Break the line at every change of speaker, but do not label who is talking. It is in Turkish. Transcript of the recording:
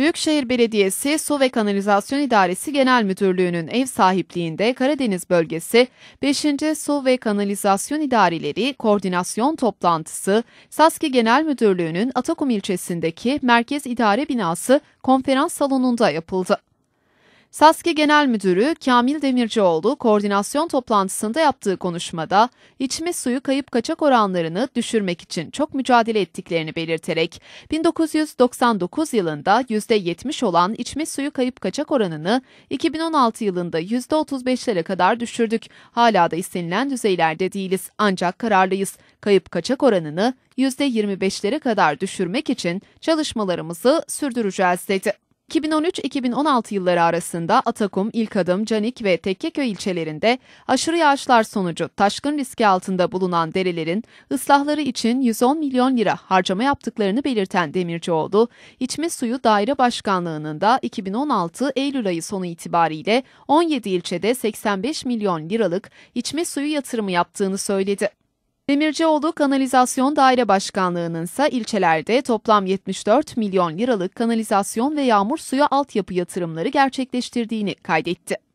Büyükşehir Belediyesi Su ve Kanalizasyon İdaresi Genel Müdürlüğü'nün ev sahipliğinde Karadeniz Bölgesi 5. Su ve Kanalizasyon İdareleri Koordinasyon Toplantısı Saski Genel Müdürlüğü'nün Atakum ilçesindeki Merkez İdare Binası konferans salonunda yapıldı. Saski Genel Müdürü Kamil Demircioğlu koordinasyon toplantısında yaptığı konuşmada içme suyu kayıp kaçak oranlarını düşürmek için çok mücadele ettiklerini belirterek 1999 yılında %70 olan içme suyu kayıp kaçak oranını 2016 yılında %35'lere kadar düşürdük. Hala da istenilen düzeylerde değiliz ancak kararlıyız. Kayıp kaçak oranını %25'lere kadar düşürmek için çalışmalarımızı sürdüreceğiz dedi. 2013-2016 yılları arasında Atakum, İlkadım, Canik ve Tekkeköy ilçelerinde aşırı yağışlar sonucu taşkın riski altında bulunan derelerin ıslahları için 110 milyon lira harcama yaptıklarını belirten Demircioğlu, İçme Suyu Daire Başkanlığı'nın da 2016 Eylül ayı sonu itibariyle 17 ilçede 85 milyon liralık içme suyu yatırımı yaptığını söyledi. Demircioğlu Kanalizasyon Daire Başkanlığı'nın ise ilçelerde toplam 74 milyon liralık kanalizasyon ve yağmur suyu altyapı yatırımları gerçekleştirdiğini kaydetti.